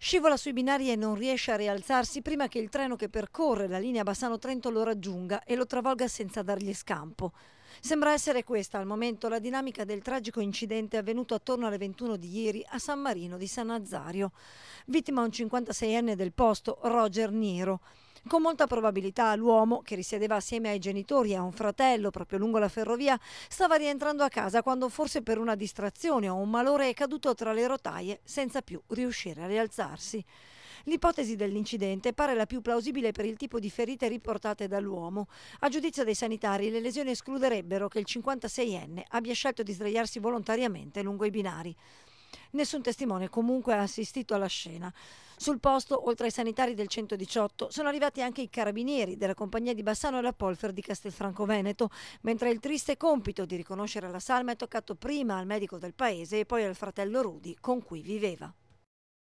Scivola sui binari e non riesce a rialzarsi prima che il treno che percorre la linea Bassano-Trento lo raggiunga e lo travolga senza dargli scampo. Sembra essere questa al momento la dinamica del tragico incidente avvenuto attorno alle 21 di ieri a San Marino di San Nazario. Vittima un 56enne del posto, Roger Nero. Con molta probabilità l'uomo, che risiedeva assieme ai genitori e a un fratello proprio lungo la ferrovia, stava rientrando a casa quando forse per una distrazione o un malore è caduto tra le rotaie senza più riuscire a rialzarsi. L'ipotesi dell'incidente pare la più plausibile per il tipo di ferite riportate dall'uomo. A giudizio dei sanitari, le lesioni escluderebbero che il 56enne abbia scelto di sdraiarsi volontariamente lungo i binari. Nessun testimone comunque ha assistito alla scena. Sul posto, oltre ai sanitari del 118, sono arrivati anche i carabinieri della compagnia di Bassano e la Polfer di Castelfranco Veneto, mentre il triste compito di riconoscere la salma è toccato prima al medico del paese e poi al fratello Rudi con cui viveva.